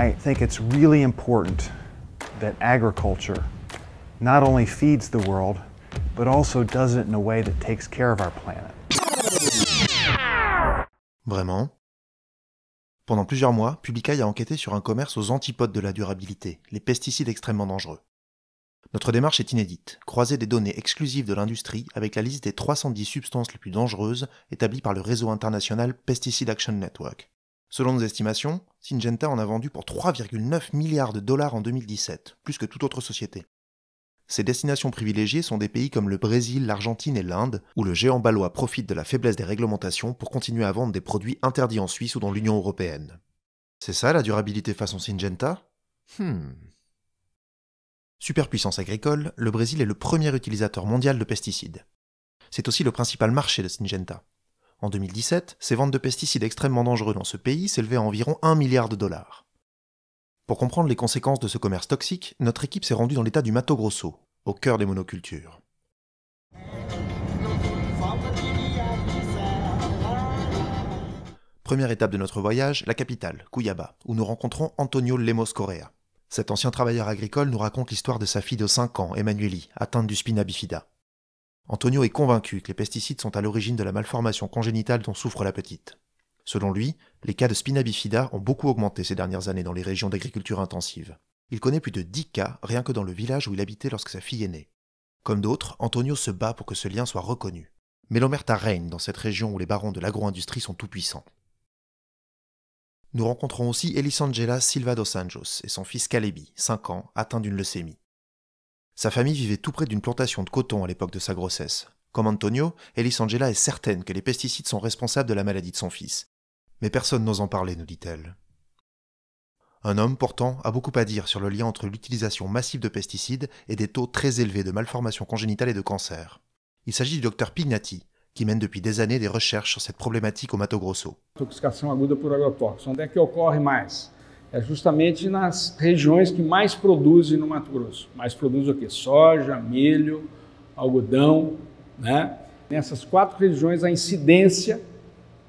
I think it's really important that agriculture not only feeds the world, but also does it in a way that takes care of our planet. Vraiment Pendant plusieurs mois, Publica a enquêté sur un commerce aux antipodes de la durabilité, les pesticides extrêmement dangereux. Notre démarche est inédite, croiser des données exclusives de l'industrie avec la liste des 310 substances les plus dangereuses établies par le réseau international Pesticide Action Network. Selon nos estimations, Syngenta en a vendu pour 3,9 milliards de dollars en 2017, plus que toute autre société. Ses destinations privilégiées sont des pays comme le Brésil, l'Argentine et l'Inde, où le géant balois profite de la faiblesse des réglementations pour continuer à vendre des produits interdits en Suisse ou dans l'Union européenne. C'est ça la durabilité façon Syngenta hmm. Superpuissance agricole, le Brésil est le premier utilisateur mondial de pesticides. C'est aussi le principal marché de Syngenta, en 2017, ces ventes de pesticides extrêmement dangereux dans ce pays s'élevaient à environ 1 milliard de dollars. Pour comprendre les conséquences de ce commerce toxique, notre équipe s'est rendue dans l'état du Mato Grosso, au cœur des monocultures. Première étape de notre voyage, la capitale, Cuyaba, où nous rencontrons Antonio Lemos Correa. Cet ancien travailleur agricole nous raconte l'histoire de sa fille de 5 ans, Emmanueli, atteinte du spina bifida. Antonio est convaincu que les pesticides sont à l'origine de la malformation congénitale dont souffre la petite. Selon lui, les cas de spina bifida ont beaucoup augmenté ces dernières années dans les régions d'agriculture intensive. Il connaît plus de 10 cas rien que dans le village où il habitait lorsque sa fille est née. Comme d'autres, Antonio se bat pour que ce lien soit reconnu. Mais l'omerta règne dans cette région où les barons de l'agro-industrie sont tout-puissants. Nous rencontrons aussi Elisangela Silva dos Anjos et son fils Calebi, 5 ans, atteint d'une leucémie. Sa famille vivait tout près d'une plantation de coton à l'époque de sa grossesse. Comme Antonio, Elis Angela est certaine que les pesticides sont responsables de la maladie de son fils. Mais personne n'ose en parler, nous dit-elle. Un homme, pourtant, a beaucoup à dire sur le lien entre l'utilisation massive de pesticides et des taux très élevés de malformations congénitales et de cancer. Il s'agit du docteur Pignati, qui mène depuis des années des recherches sur cette problématique au Mato Grosso. é justamente nas regiões que mais produzem no Mato Grosso. Mais produz o que? Soja, milho, algodão, né? Nessas quatro regiões a incidência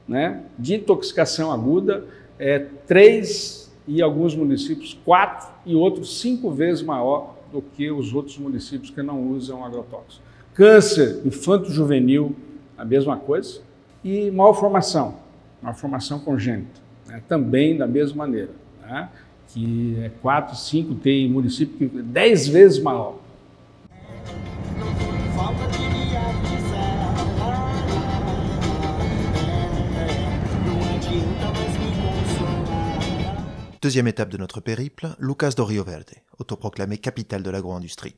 né, de intoxicação aguda é três e alguns municípios quatro e outros cinco vezes maior do que os outros municípios que não usam agrotóxicos. Câncer infanto-juvenil, a mesma coisa. E malformação, malformação congênita, né, também da mesma maneira. qui est 4, 5, 10 Deuxième étape de notre périple, Lucas do Rio Verde, autoproclamé capitale de l'agro-industrie.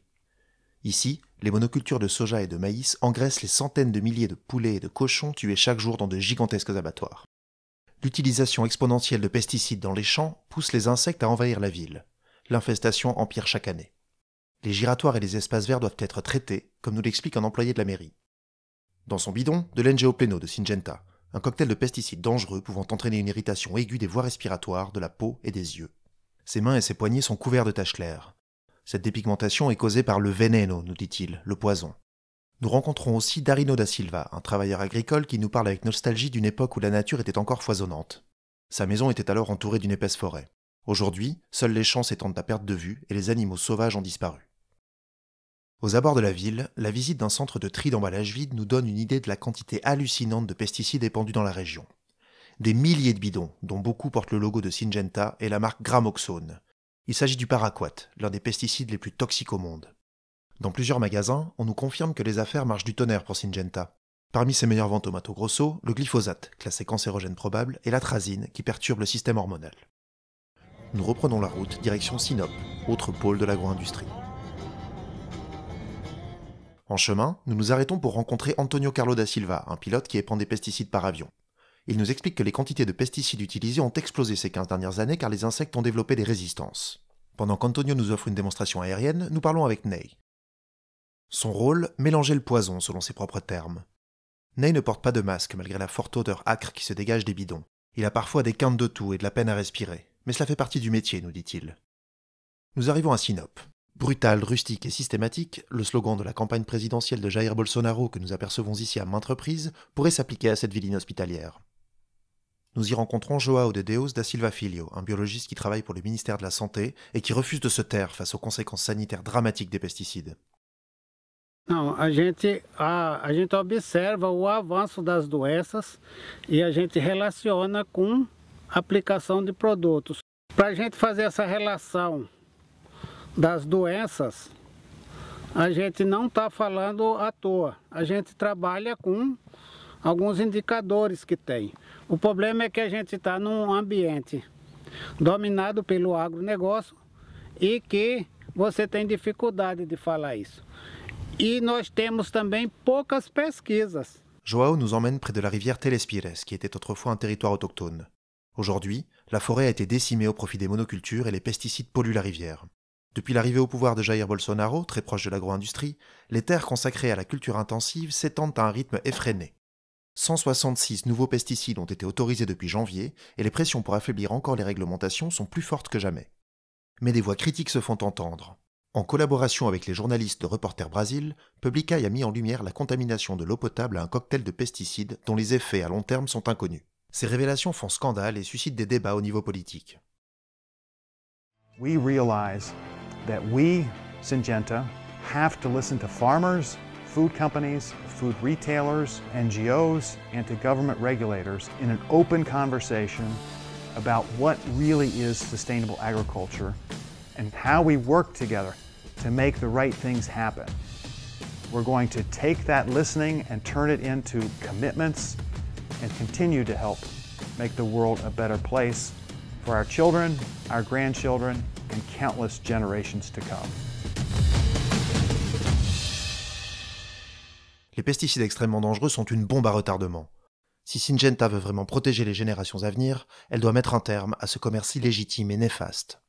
Ici, les monocultures de soja et de maïs engraissent les centaines de milliers de poulets et de cochons tués chaque jour dans de gigantesques abattoirs. L'utilisation exponentielle de pesticides dans les champs pousse les insectes à envahir la ville. L'infestation empire chaque année. Les giratoires et les espaces verts doivent être traités, comme nous l'explique un employé de la mairie. Dans son bidon, de l'engéopléno de Syngenta, un cocktail de pesticides dangereux pouvant entraîner une irritation aiguë des voies respiratoires, de la peau et des yeux. Ses mains et ses poignets sont couverts de taches claires. Cette dépigmentation est causée par le veneno, nous dit-il, le poison. Nous rencontrons aussi Darino da Silva, un travailleur agricole qui nous parle avec nostalgie d'une époque où la nature était encore foisonnante. Sa maison était alors entourée d'une épaisse forêt. Aujourd'hui, seuls les champs s'étendent à perte de vue et les animaux sauvages ont disparu. Aux abords de la ville, la visite d'un centre de tri d'emballage vide nous donne une idée de la quantité hallucinante de pesticides épandus dans la région. Des milliers de bidons, dont beaucoup portent le logo de Syngenta et la marque Gramoxone. Il s'agit du paraquat, l'un des pesticides les plus toxiques au monde. Dans plusieurs magasins, on nous confirme que les affaires marchent du tonnerre pour Syngenta. Parmi ses meilleures ventes au Mato Grosso, le glyphosate, classé cancérogène probable, et l'atrazine, qui perturbe le système hormonal. Nous reprenons la route direction Sinop, autre pôle de l'agro-industrie. En chemin, nous nous arrêtons pour rencontrer Antonio Carlo da Silva, un pilote qui épand des pesticides par avion. Il nous explique que les quantités de pesticides utilisées ont explosé ces 15 dernières années car les insectes ont développé des résistances. Pendant qu'Antonio nous offre une démonstration aérienne, nous parlons avec Ney, son rôle, mélanger le poison selon ses propres termes. Ney ne porte pas de masque malgré la forte odeur âcre qui se dégage des bidons. Il a parfois des quintes de tout et de la peine à respirer, mais cela fait partie du métier, nous dit-il. Nous arrivons à Sinope. Brutal, rustique et systématique, le slogan de la campagne présidentielle de Jair Bolsonaro que nous apercevons ici à maintes reprises pourrait s'appliquer à cette ville inhospitalière. Nous y rencontrons Joao de Deus da Silva Filho, un biologiste qui travaille pour le ministère de la Santé et qui refuse de se taire face aux conséquences sanitaires dramatiques des pesticides. Não, a gente, a, a gente observa o avanço das doenças e a gente relaciona com aplicação de produtos. Para a gente fazer essa relação das doenças, a gente não está falando à toa. A gente trabalha com alguns indicadores que tem. O problema é que a gente está num ambiente dominado pelo agronegócio e que você tem dificuldade de falar isso. E Joao nous emmène près de la rivière Telespires, qui était autrefois un territoire autochtone. Aujourd'hui, la forêt a été décimée au profit des monocultures et les pesticides polluent la rivière. Depuis l'arrivée au pouvoir de Jair Bolsonaro, très proche de l'agro-industrie, les terres consacrées à la culture intensive s'étendent à un rythme effréné. 166 nouveaux pesticides ont été autorisés depuis janvier et les pressions pour affaiblir encore les réglementations sont plus fortes que jamais. Mais des voix critiques se font entendre en collaboration avec les journalistes de Reporter Brasil, publica a mis en lumière la contamination de l'eau potable à un cocktail de pesticides dont les effets à long terme sont inconnus. Ces révélations font scandale et suscitent des débats au niveau politique. We realize that we, Syngenta, have to listen to farmers, food companies, food retailers, NGOs, and to government regulators in an open conversation about what really is sustainable agriculture and how we work together to make the right things happen. We're going to take that listening and turn it into commitments and continue to help make the world a better place for our children, our grandchildren, and countless generations to come. Les pesticides extrêmement dangereux sont une bombe à retardement. Si Syngenta veut vraiment protéger les générations à venir, elle doit mettre un terme à ce commerce illégitime et néfaste.